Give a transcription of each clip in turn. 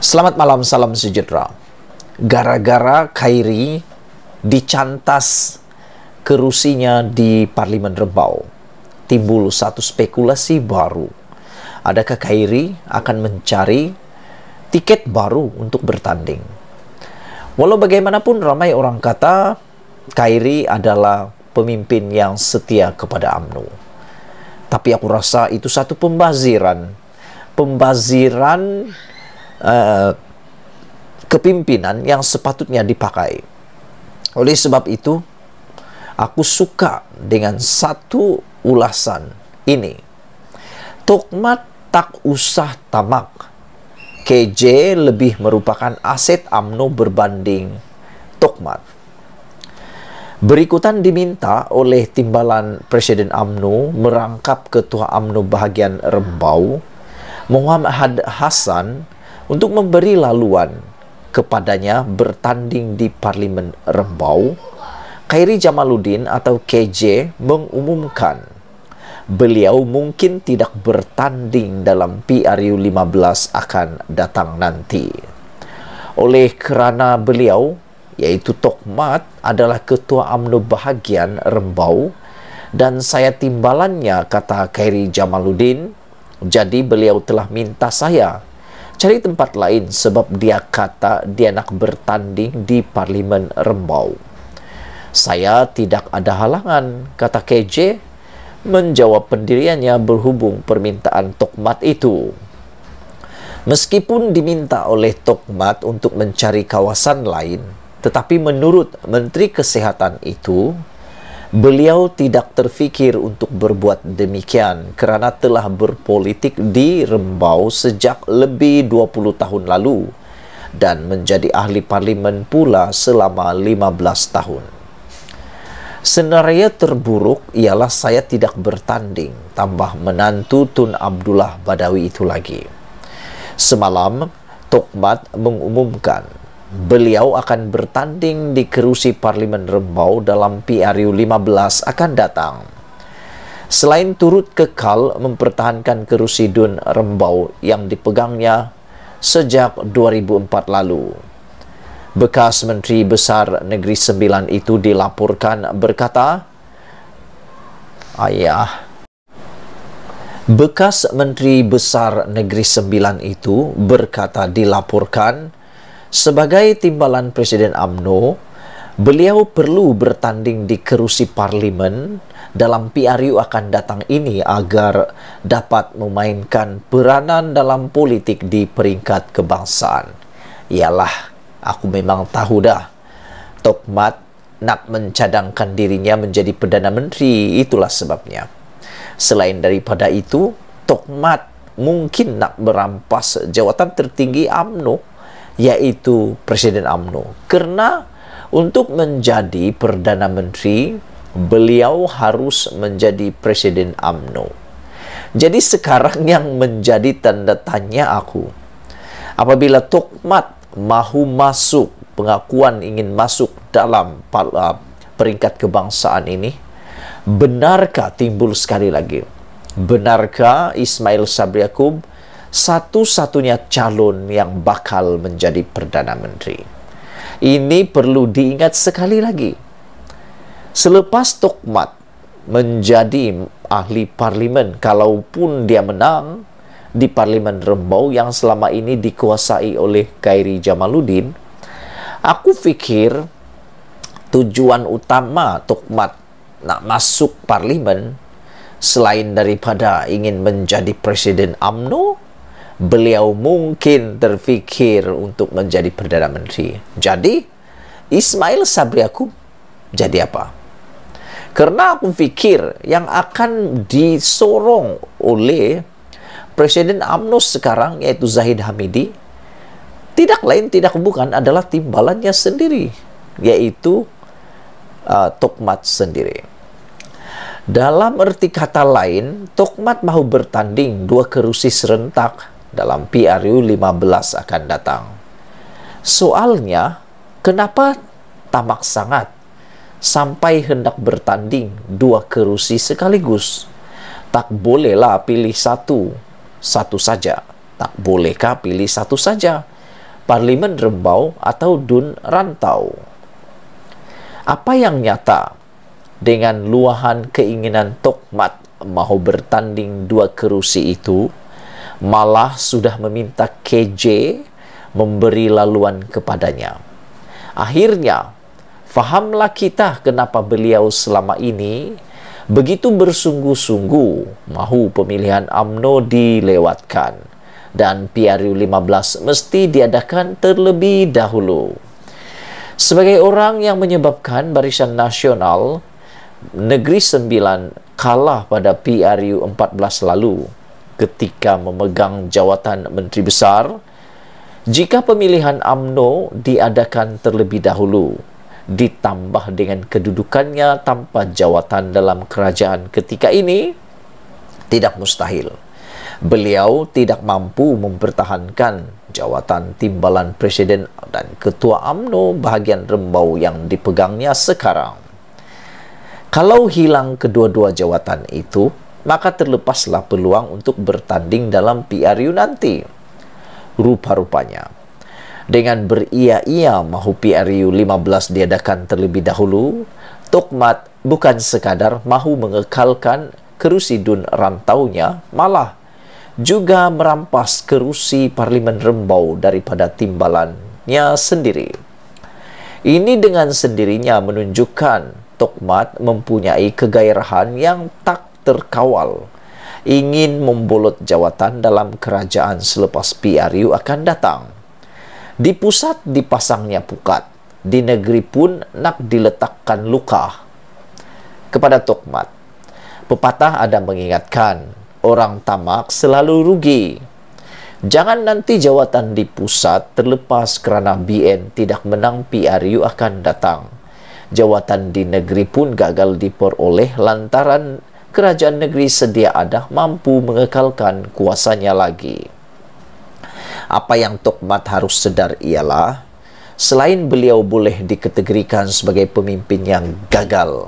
Selamat malam, salam sejahtera. Gara-gara Kairi dicantas kerusinya di Parlimen Rebau, timbul satu spekulasi baru. Adakah Kairi akan mencari tiket baru untuk bertanding? Walau bagaimanapun ramai orang kata Kairi adalah pemimpin yang setia kepada AMNO. Tapi aku rasa itu satu pembaziran. Pembaziran Eh, kepimpinan yang sepatutnya dipakai. Oleh sebab itu, aku suka dengan satu ulasan ini. Tokmat tak usah tamak. KJ lebih merupakan aset AMNO berbanding Tokmat. Berikutan diminta oleh Timbalan Presiden AMNO merangkap Ketua AMNO bahagian Rembau, Muhammad Hasan untuk memberi laluan kepadanya bertanding di Parlemen Rembau, Khairi Jamaluddin atau KJ mengumumkan beliau mungkin tidak bertanding dalam PRU 15 akan datang nanti. Oleh kerana beliau, yaitu Tokmat adalah Ketua UMNO Bahagian Rembau dan saya timbalannya, kata Khairi Jamaluddin, jadi beliau telah minta saya Cari tempat lain sebab dia kata dia nak bertanding di Parlimen Rembau. Saya tidak ada halangan, kata KJ. Menjawab pendiriannya berhubung permintaan Tokmat itu. Meskipun diminta oleh Tokmat untuk mencari kawasan lain, tetapi menurut Menteri Kesehatan itu, Beliau tidak terfikir untuk berbuat demikian kerana telah berpolitik di Rembau sejak lebih 20 tahun lalu dan menjadi ahli parlimen pula selama 15 tahun. Senarai terburuk ialah saya tidak bertanding, tambah menantu Tun Abdullah Badawi itu lagi. Semalam, Tokmat mengumumkan beliau akan bertanding di kerusi Parlimen Rembau dalam PRU 15 akan datang. Selain turut kekal mempertahankan kerusi Dun Rembau yang dipegangnya sejak 2004 lalu. Bekas Menteri Besar Negeri Sembilan itu dilaporkan berkata, Ayah, Bekas Menteri Besar Negeri Sembilan itu berkata dilaporkan, Sebagai timbalan Presiden AMNO, beliau perlu bertanding di kerusi parlimen dalam PRU akan datang ini agar dapat memainkan peranan dalam politik di peringkat kebangsaan. Ialah, aku memang tahu dah, Tokmat nak mencadangkan dirinya menjadi Perdana Menteri, itulah sebabnya. Selain daripada itu, Tokmat mungkin nak merampas jawatan tertinggi AMNO yaitu Presiden UMNO. Karena untuk menjadi Perdana Menteri, beliau harus menjadi Presiden UMNO. Jadi sekarang yang menjadi tanda tanya aku, apabila Tokmat mahu masuk, pengakuan ingin masuk dalam uh, peringkat kebangsaan ini, benarkah timbul sekali lagi? Benarkah Ismail Sabri Yaakob satu-satunya calon yang bakal menjadi Perdana Menteri. Ini perlu diingat sekali lagi. Selepas Tokmat menjadi ahli parlimen, kalaupun dia menang di parlimen Rembau yang selama ini dikuasai oleh Khairi Jamaluddin, aku pikir tujuan utama Tokmat nak masuk parlimen selain daripada ingin menjadi presiden AMNO beliau mungkin terfikir untuk menjadi Perdana Menteri. Jadi, Ismail Sabri aku jadi apa? Karena aku pikir yang akan disorong oleh Presiden UMNO sekarang, yaitu Zahid Hamidi, tidak lain tidak bukan adalah timbalannya sendiri, yaitu uh, Tokmat sendiri. Dalam arti kata lain, Tokmat mau bertanding dua kerusi serentak dalam PRU 15 akan datang. Soalnya, kenapa tamak sangat sampai hendak bertanding dua kerusi sekaligus? Tak bolehlah pilih satu, satu saja. Tak bolehkah pilih satu saja? Parlimen Rembau atau Dun Rantau? Apa yang nyata dengan luahan keinginan Tokmat mau bertanding dua kerusi itu? malah sudah meminta KJ memberi laluan kepadanya. Akhirnya, fahamlah kita kenapa beliau selama ini begitu bersungguh-sungguh mahu pemilihan AMNO dilewatkan dan PRU 15 mesti diadakan terlebih dahulu. Sebagai orang yang menyebabkan Barisan Nasional Negeri Sembilan kalah pada PRU 14 lalu, ketika memegang jawatan Menteri Besar jika pemilihan AMNO diadakan terlebih dahulu ditambah dengan kedudukannya tanpa jawatan dalam kerajaan ketika ini tidak mustahil beliau tidak mampu mempertahankan jawatan timbalan presiden dan ketua AMNO bahagian Rembau yang dipegangnya sekarang. Kalau hilang kedua-dua jawatan itu, maka terlepaslah peluang untuk bertanding dalam PRU nanti. Rupa-rupanya, dengan beria-ia mahu PRU 15 diadakan terlebih dahulu, Tokmat bukan sekadar mahu mengekalkan Rantau rantaunya, malah juga merampas kerusi Parlimen Rembau daripada timbalannya sendiri. Ini dengan sendirinya menunjukkan Tokmat mempunyai kegairahan yang tak terkawal. Ingin membolot jawatan dalam kerajaan selepas PRU akan datang. Di pusat dipasangnya pukat, di negeri pun nak diletakkan luka. Kepada Tokmat, pepatah ada mengingatkan, orang tamak selalu rugi. Jangan nanti jawatan di pusat terlepas kerana BN tidak menang PRU akan datang. Jawatan di negeri pun gagal diperoleh lantaran kerajaan negeri sedia ada mampu mengekalkan kuasanya lagi. Apa yang Tokmat harus sedar ialah selain beliau boleh dikategorikan sebagai pemimpin yang gagal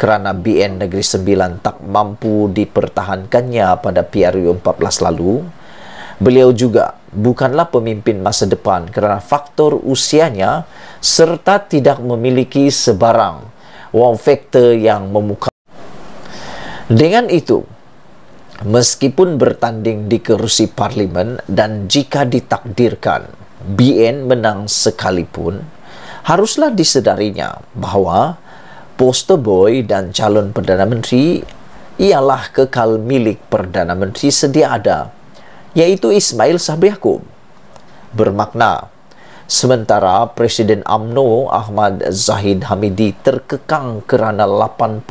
kerana BN Negeri Sembilan tak mampu dipertahankannya pada PRU 14 lalu, beliau juga bukanlah pemimpin masa depan kerana faktor usianya serta tidak memiliki sebarang wow factor yang memukau. Dengan itu, meskipun bertanding di kerusi parlimen dan jika ditakdirkan BN menang sekalipun, haruslah disedarinya bahwa poster boy dan calon Perdana Menteri ialah kekal milik Perdana Menteri sedia ada, yaitu Ismail Sabri Bermakna, Sementara Presiden AMNO Ahmad Zahid Hamidi terkekang kerana 87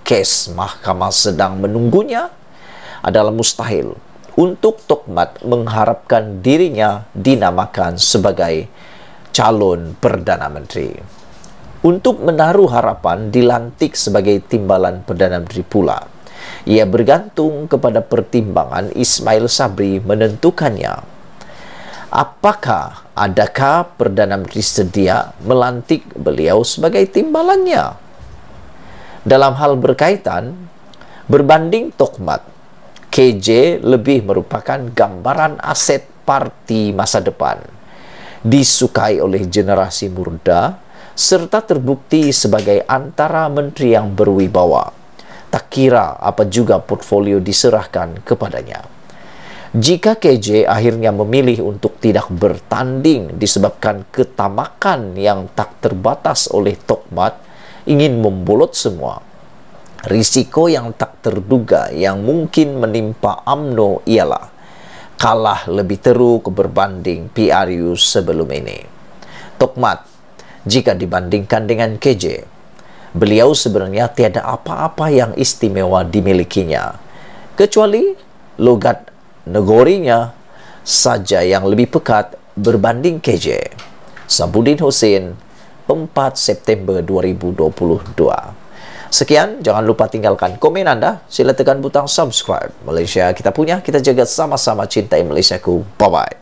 kes mahkamah sedang menunggunya adalah mustahil untuk Tokmat mengharapkan dirinya dinamakan sebagai calon Perdana Menteri. Untuk menaruh harapan dilantik sebagai timbalan Perdana Menteri pula. Ia bergantung kepada pertimbangan Ismail Sabri menentukannya. Apakah adakah Perdana Menteri sedia melantik beliau sebagai timbalannya? Dalam hal berkaitan, berbanding Tokmat, KJ lebih merupakan gambaran aset parti masa depan, disukai oleh generasi muda, serta terbukti sebagai antara menteri yang berwibawa. Tak kira apa juga portfolio diserahkan kepadanya. Jika KJ akhirnya memilih untuk tidak bertanding disebabkan ketamakan yang tak terbatas oleh Tokmat ingin membulut semua, risiko yang tak terduga yang mungkin menimpa AMNO ialah kalah lebih teruk berbanding PRU sebelum ini. Tokmat, jika dibandingkan dengan KJ, beliau sebenarnya tiada apa-apa yang istimewa dimilikinya, kecuali logat negorinya saja yang lebih pekat berbanding KJ. Sabudin Hussein, 4 September 2022. Sekian, jangan lupa tinggalkan komen anda. Sila tekan butang subscribe. Malaysia kita punya, kita jaga sama-sama cintai ku. Bye-bye.